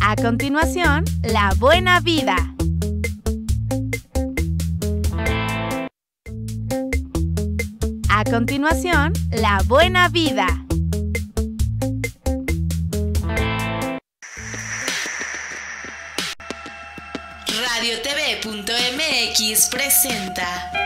A continuación, la buena vida. A continuación, la buena vida. RadioTV.mx presenta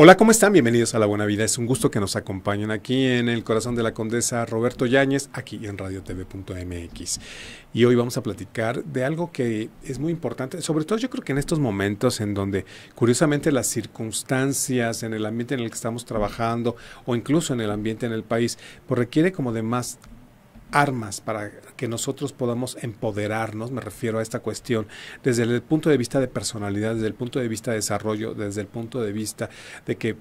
Hola, ¿cómo están? Bienvenidos a La Buena Vida. Es un gusto que nos acompañen aquí en el corazón de la condesa Roberto Yáñez, aquí en radiotv.mx. Y hoy vamos a platicar de algo que es muy importante, sobre todo yo creo que en estos momentos en donde curiosamente las circunstancias en el ambiente en el que estamos trabajando o incluso en el ambiente en el país, pues requiere como de más armas para que nosotros podamos empoderarnos, me refiero a esta cuestión, desde el punto de vista de personalidad, desde el punto de vista de desarrollo, desde el punto de vista de que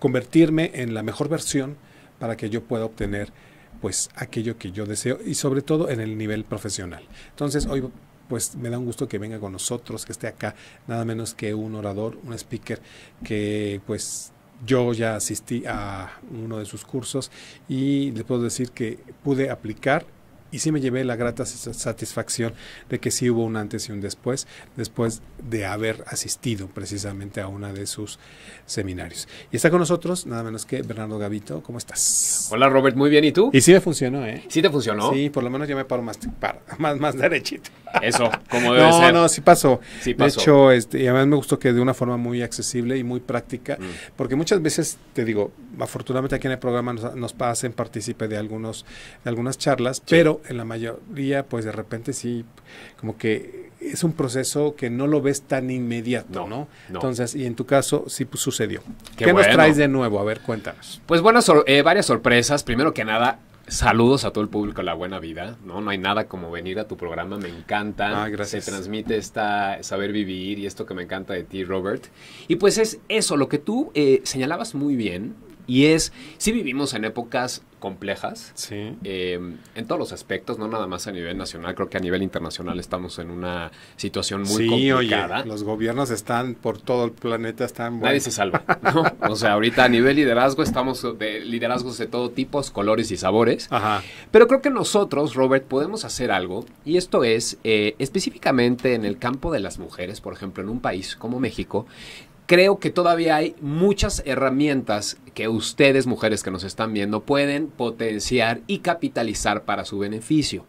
convertirme en la mejor versión para que yo pueda obtener pues aquello que yo deseo y sobre todo en el nivel profesional. Entonces hoy pues me da un gusto que venga con nosotros, que esté acá, nada menos que un orador, un speaker que pues yo ya asistí a uno de sus cursos y les puedo decir que pude aplicar y sí me llevé la grata satisfacción de que sí hubo un antes y un después, después de haber asistido precisamente a una de sus seminarios. Y está con nosotros nada menos que Bernardo Gavito. ¿Cómo estás? Hola Robert, muy bien. ¿Y tú? Y sí me funcionó, ¿eh? Sí te funcionó. Sí, por lo menos ya me paro más, más, derechito. Eso, como debe ser. No, no, sí pasó. Sí De hecho, este, y además me gustó que de una forma muy accesible y muy práctica, mm. porque muchas veces, te digo, afortunadamente aquí en el programa nos, pasen hacen partícipe de, algunos, de algunas charlas, pero en la mayoría, pues de repente sí, como que es un proceso que no lo ves tan inmediato, ¿no? Entonces, y en tu caso sí pues, sucedió. Qué, nos traes de nuevo? A ver, cuéntanos. Pues bueno, eh, varias sorpresas. Primero que nada, saludos a todo el público de La Buena Vida, ¿no? No hay nada como venir a tu programa, me encanta. Ah, Se transmite esta saber vivir y esto que me encanta de ti, Robert. Y pues es eso, lo que tú eh, señalabas muy bien, y es, si vivimos en épocas complejas em, en todos los aspectos, no nada más a nivel nacional, creo que a nivel internacional estamos en una situación muy sí, Oye, los gobiernos están por todo el planeta, están... Nadie se salva, ¿no? O sea, ahorita a nivel liderazgo estamos de liderazgos de todo tipo, colores y sabores, Ajá. pero creo que nosotros, Robert, podemos hacer algo y esto es eh, específicamente en el campo de las mujeres, por ejemplo, en un país como México, creo que todavía hay muchas herramientas que ustedes, mujeres que nos están viendo, pueden potenciar y capitalizar para su beneficio.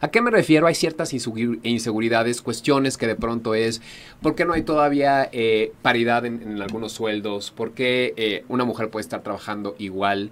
¿A qué me refiero? Hay ciertas inseguridades, cuestiones que de pronto es, ¿por qué no hay todavía eh, paridad en, algunos sueldos? ¿Por qué eh, una mujer puede estar trabajando igual?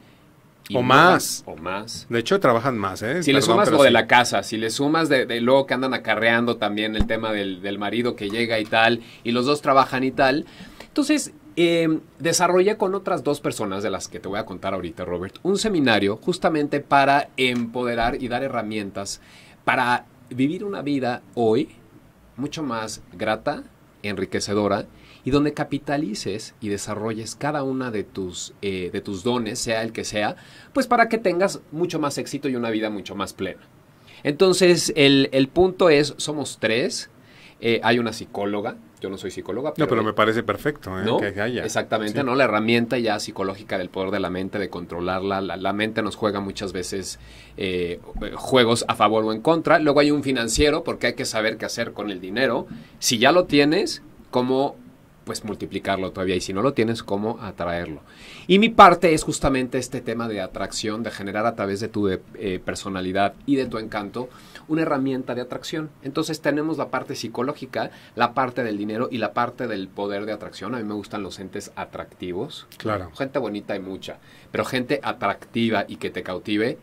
o más. O más. De hecho, trabajan más, ¿eh? Si le sumas lo de la casa, si le sumas de, luego que andan acarreando también el tema del marido que llega y tal, y los dos trabajan y tal, entonces, em, desarrollé con otras dos personas de las que te voy a contar ahorita, Robert, un seminario justamente para empoderar y dar herramientas para vivir una vida hoy mucho más grata, enriquecedora y donde capitalices y desarrolles cada una de tus, eh, de tus dones, sea el que sea, pues para que tengas mucho más éxito y una vida mucho más plena. Entonces, el, punto es, somos tres, eh, hay una psicóloga, yo no soy psicóloga. Pero, no, pero me parece perfecto ¿eh? que haya. Exactamente, ¿no? La herramienta ya psicológica del poder de la mente, de controlarla. La, mente nos juega muchas veces eh, juegos a favor o en contra. Luego hay un financiero porque hay que saber qué hacer con el dinero. Si ya lo tienes, ¿cómo pues multiplicarlo todavía y si no lo tienes, cómo atraerlo. Y mi parte es justamente este tema de atracción, de generar a través de tu eh, personalidad y de tu encanto una herramienta de atracción. Entonces tenemos la parte psicológica, la parte del dinero y la parte del poder de atracción. A mí me gustan los entes atractivos. Claro. Gente bonita y mucha, pero gente atractiva y que te cautive,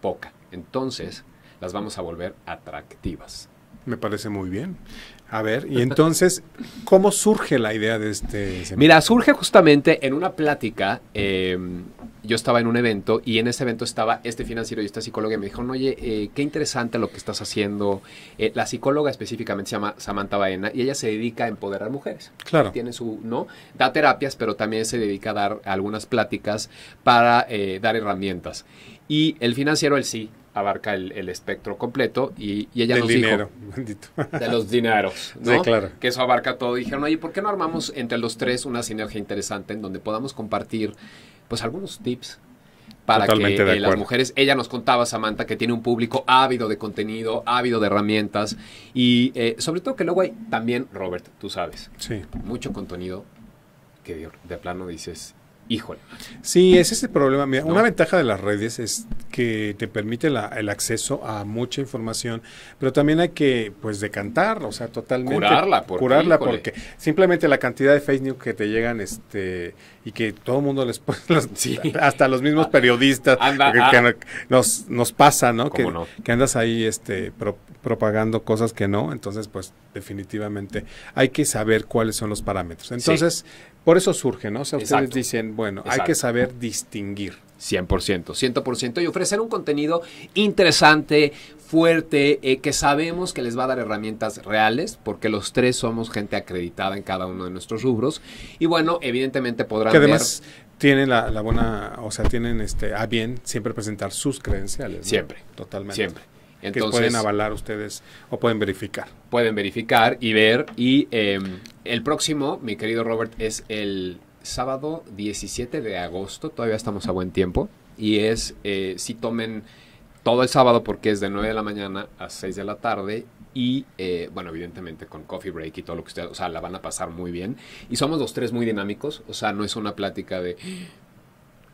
poca. Entonces las vamos a volver atractivas. Me parece muy bien. A ver, y entonces, ¿cómo surge la idea de este seminario? Mira, surge justamente en una plática. Em, yo estaba en un evento y en ese evento estaba este financiero y esta psicóloga y me dijo, oye, eh, qué interesante lo que estás haciendo. Eh, la psicóloga específicamente se llama Samantha Baena y ella se dedica a empoderar mujeres. Claro. Tiene su, ¿no? Da terapias, pero también se dedica a dar algunas pláticas para eh, dar herramientas. Y el financiero, él sí, abarca el, el espectro completo y, ella nos dinero, dijo de los dineros, ¿no? claro. Que eso abarca todo. dijeron, oye, ¿por qué no armamos entre los tres una sinergia interesante en donde podamos compartir pues algunos tips para que eh, las mujeres, ella nos contaba, Samantha, que tiene un público ávido de contenido, ávido de herramientas y eh, sobre todo que luego hay también, Robert, tú sabes, sí. mucho contenido que de plano dices, híjole. Sí, ese es el problema. Una ventaja de las redes es que te permite el acceso a mucha información, pero también hay que pues decantar, o sea, totalmente. Curarla, porque, curarla porque simplemente la cantidad de Facebook news que te llegan este y que todo el mundo les pone, hasta los mismos ah, periodistas que, ah. nos, nos pasa, ¿no? Que, andas ahí este propagando cosas que no, entonces pues definitivamente hay que saber cuáles son los parámetros. Entonces, por eso surge, ¿no? O sea, ustedes dicen, bueno. Hay que saber distinguir. 100%, 100% y ofrecer un contenido interesante, fuerte, eh, que sabemos que les va a dar herramientas reales, porque los tres somos gente acreditada en cada uno de nuestros rubros. Y bueno, evidentemente podrán que además, Tienen la, buena, o sea, tienen este, a bien siempre presentar sus credenciales. Siempre. Totalmente. Siempre. Entonces, que pueden avalar ustedes o pueden verificar. Pueden verificar y ver. Y em, el próximo, mi querido Robert, es el sábado 17 de agosto, todavía estamos a buen tiempo, y es eh, si tomen todo el sábado porque es de 9 de la mañana a 6 de la tarde y eh, bueno, evidentemente con coffee break y todo lo que ustedes, o sea, la van a pasar muy bien. Y somos los tres muy dinámicos, o sea, no es una plática de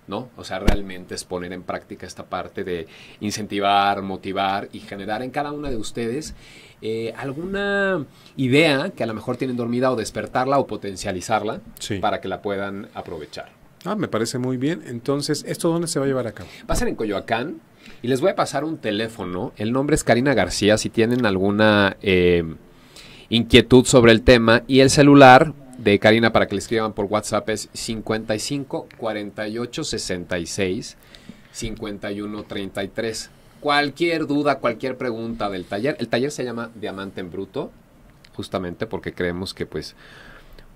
¿no? O sea, realmente es poner en práctica esta parte de incentivar, motivar y generar en cada una de ustedes eh, alguna idea que a lo mejor tienen dormida o despertarla o potencializarla para que la puedan aprovechar. Ah, me parece muy bien. Entonces, ¿esto dónde se va a llevar a cabo? Va a ser en Coyoacán y les voy a pasar un teléfono. El nombre es Karina García. Si tienen alguna eh, inquietud sobre el tema y el celular, de Karina para que le escriban por WhatsApp es 55 48 66 51 33. Cualquier duda, cualquier pregunta del taller. El taller se llama Diamante en Bruto, justamente porque creemos que pues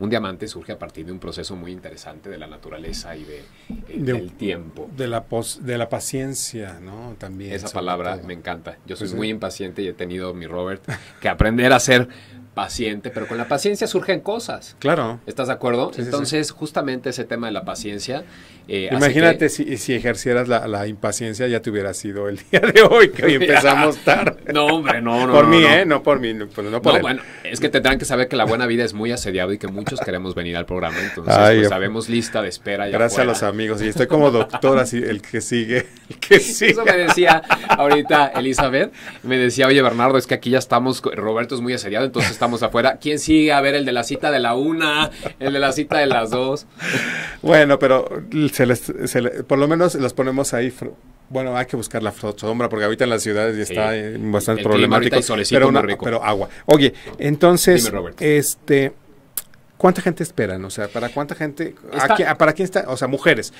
un diamante surge a partir de un proceso muy interesante de la naturaleza y de, eh, del tiempo. De la, de la paciencia, ¿no? También. Esa palabra me encanta. Yo soy pues, muy eh. impaciente y he tenido, mi Robert, que aprender a ser paciente, pero con la paciencia surgen cosas. Claro. ¿Estás de acuerdo? Entonces, justamente ese tema de la paciencia. Eh, Imagínate si, ejercieras la, impaciencia, ya te hubiera sido el día de hoy, que empezamos tarde. No, hombre, no, no. por mí, ¿eh? No por mí, no, pues, por bueno, es que tendrán que saber que la buena vida es muy asediado y que muchas muchos queremos venir al programa, entonces pues, sabemos lista de espera. gracias a los amigos, y estoy como doctora así, el que sigue, que Eso me decía ahorita Elizabeth, me decía, oye Bernardo, es que aquí ya estamos, Roberto es muy asediado, entonces estamos afuera. ¿Quién sigue? A ver, el de la cita de la una, el de la cita de las dos. Bueno, pero por lo menos los ponemos ahí bueno, hay que buscar la sombra porque ahorita en las ciudades ya está eh, bastante problemático. pero, agua. Oye, entonces, este, ¿Cuánta gente esperan? O sea, ¿para cuánta gente? ¿Para quién está? O sea, mujeres.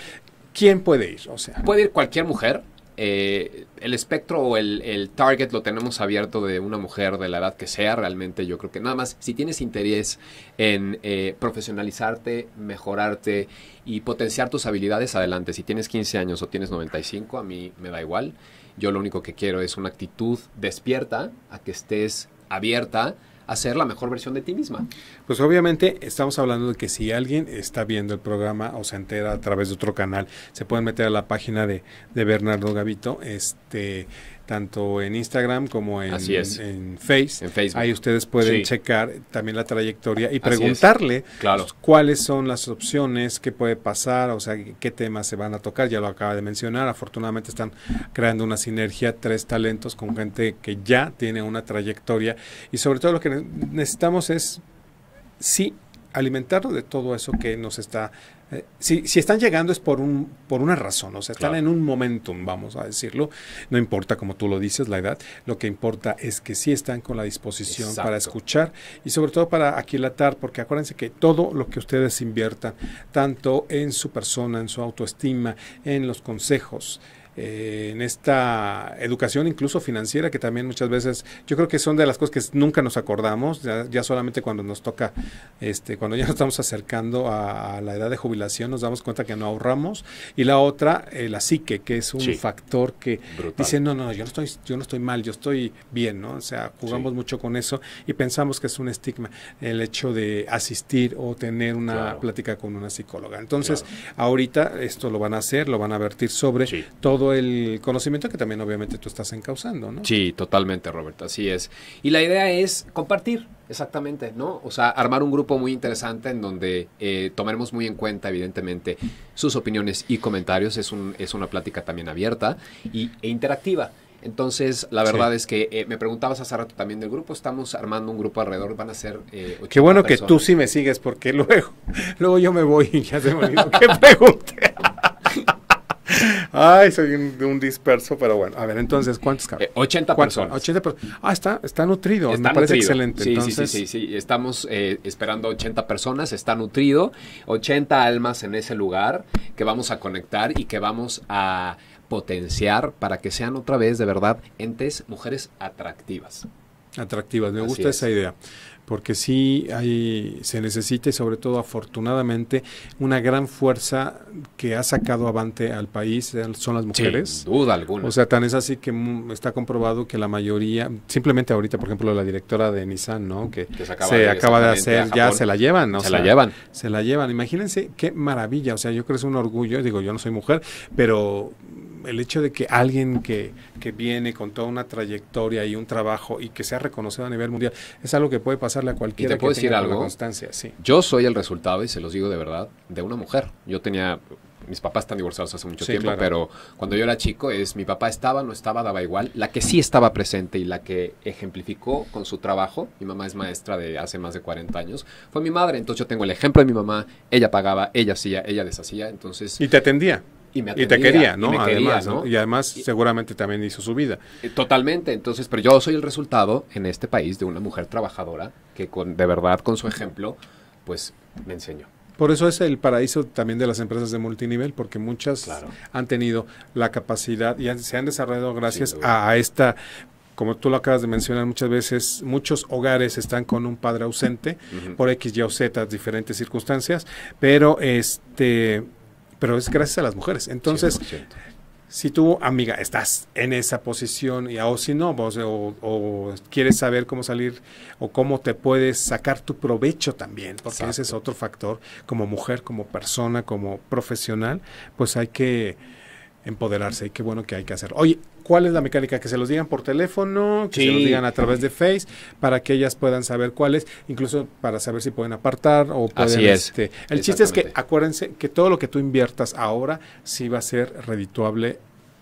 ¿Quién puede ir? O sea, puede ir cualquier mujer. Eh, el espectro o el, target lo tenemos abierto de una mujer de la edad que sea realmente. Yo creo que nada más, si tienes interés en eh, profesionalizarte, mejorarte y potenciar tus habilidades, adelante. Si tienes 15 años o tienes 95, a mí me da igual. Yo lo único que quiero es una actitud despierta, a que estés abierta hacer la mejor versión de ti misma. Pues obviamente estamos hablando de que si alguien está viendo el programa o se entera a través de otro canal, se pueden meter a la página de, de Bernardo Gavito, este tanto en Instagram como en, en, Face. en, Facebook. Ahí ustedes pueden checar también la trayectoria y preguntarle claro. Pues, cuáles son las opciones, qué puede pasar, o sea, qué temas se van a tocar. Ya lo acaba de mencionar. Afortunadamente están creando una sinergia, tres talentos con gente que ya tiene una trayectoria. Y sobre todo lo que necesitamos es, sí, alimentarlo de todo eso que nos está eh, si, están llegando es por, un, por una razón, o sea, están en un momentum, vamos a decirlo. No importa, como tú lo dices, la edad, lo que importa es que sí están con la disposición para escuchar y sobre todo para aquilatar, porque acuérdense que todo lo que ustedes inviertan, tanto en su persona, en su autoestima, en los consejos, eh, en esta educación incluso financiera que también muchas veces yo creo que son de las cosas que nunca nos acordamos, ya, solamente cuando nos toca, este, cuando ya nos estamos acercando a, la edad de jubilación nos damos cuenta que no ahorramos y la otra, el eh, la psique, que es un factor que dice, no, no, yo no, estoy, yo no estoy mal, yo estoy bien, ¿no? O sea, jugamos mucho con eso y pensamos que es un estigma el hecho de asistir o tener una plática con una psicóloga. Entonces, ahorita esto lo van a hacer, lo van a vertir sobre todo el conocimiento que también obviamente tú estás encauzando, ¿no? Sí, totalmente, Robert, así es. Y la idea es compartir, exactamente, ¿no? O sea, armar un grupo muy interesante en donde eh, tomaremos muy en cuenta, evidentemente, sus opiniones y comentarios. Es, un, es una plática también abierta y, e interactiva. Entonces, la verdad es que eh, me preguntabas hace rato también del grupo. Estamos armando un grupo alrededor, van a ser. Eh, Qué bueno que tú sí me sigues, porque luego, luego yo me voy y ya se me que pregunté. Ay, soy un, disperso, pero bueno. A ver, entonces, ¿cuántos caben? 80 eh, personas. 80 ah, está, está nutrido. me parece excelente. Sí, sí, sí, sí, Estamos eh, esperando 80 personas. Está nutrido. 80 almas en ese lugar que vamos a conectar y que vamos a potenciar para que sean otra vez, de verdad, entes, mujeres atractivas. Atractivas, me gusta esa idea porque sí hay, se necesita y sobre todo afortunadamente una gran fuerza que ha sacado avante al país son las mujeres. duda alguna. O sea, tan es así que está comprobado que la mayoría, simplemente ahorita, por ejemplo, la directora de Nissan, ¿no? Que, se acaba, de, hacer, ya se la llevan, ¿no? Se la llevan. Se la llevan. Imagínense qué maravilla. O sea, yo creo que es un orgullo, digo, yo no soy mujer, pero el hecho de que alguien que, que viene con toda una trayectoria y un trabajo y que sea reconocido a nivel mundial es algo que puede pasar ¿Y te puedo decir algo. Constancia, sí. Yo soy el resultado, y se los digo de verdad, de una mujer. Yo tenía mis papás están divorciados hace mucho tiempo, pero cuando yo era chico es mi papá estaba, no estaba, daba igual. La que sí estaba presente y la que ejemplificó con su trabajo, mi mamá es maestra de hace más de 40 años, fue mi madre. Entonces yo tengo el ejemplo de mi mamá, ella pagaba, ella hacía, ella deshacía, entonces... Y te atendía. Y, me te quería, ¿no? Y además, ¿no? Y además seguramente también hizo su vida. Eh, totalmente, entonces, pero yo soy el resultado en este país de una mujer trabajadora que con, de verdad con su ejemplo, pues me enseñó. Por eso es el paraíso también de las empresas de multinivel, porque muchas han tenido la capacidad y se han desarrollado gracias a, esta como tú lo acabas de mencionar muchas veces, muchos hogares están con un padre ausente por X, Y o Z, diferentes circunstancias, pero este pero es gracias a las mujeres. Entonces, si tú, amiga, estás en esa posición, y, o si no, vos, o, quieres saber cómo salir o cómo te puedes sacar tu provecho también, porque ese es otro factor, como mujer, como persona, como profesional, pues hay que empoderarse. Y qué bueno que hay que hacer. Oye, ¿cuál es la mecánica? Que se los digan por teléfono, que se los digan a través de Face, para que ellas puedan saber cuál es, incluso para saber si pueden apartar o pueden. Así es. Este, el chiste es que acuérdense que todo lo que tú inviertas ahora sí va a ser redituable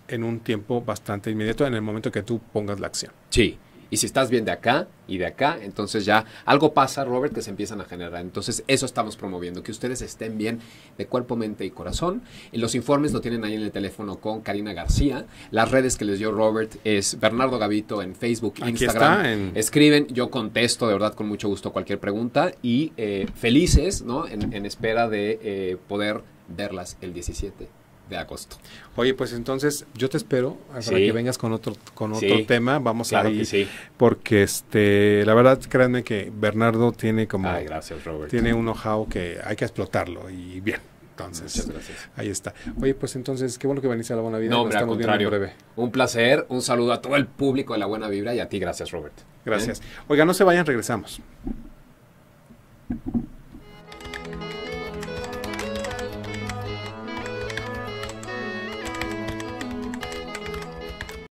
en un tiempo bastante inmediato, en el momento que tú pongas la acción. Sí. Y si estás bien de acá y de acá, entonces ya algo pasa, Robert, que se empiezan a generar. Entonces eso estamos promoviendo, que ustedes estén bien de cuerpo, mente y corazón. Y los informes lo tienen ahí en el teléfono con Karina García. Las redes que les dio Robert es Bernardo Gavito en Facebook, Aquí Instagram. Escriben, yo contesto de verdad con mucho gusto cualquier pregunta y eh, felices, ¿no? En, espera de eh, poder verlas el 17 de agosto. Oye, pues entonces yo te espero para que vengas con otro con otro tema, vamos a ir porque este la verdad créanme que Bernardo tiene como Ay, gracias, Robert. tiene un know-how que hay que explotarlo y bien. Entonces, gracias. ahí está. Oye, pues entonces, qué bueno que venís a la Buena Vida. No, hombre, al contrario. Breve. Un placer, un saludo a todo el público de la Buena Vibra y a ti, gracias, Robert. Gracias. ¿Eh? Oiga, no se vayan, regresamos.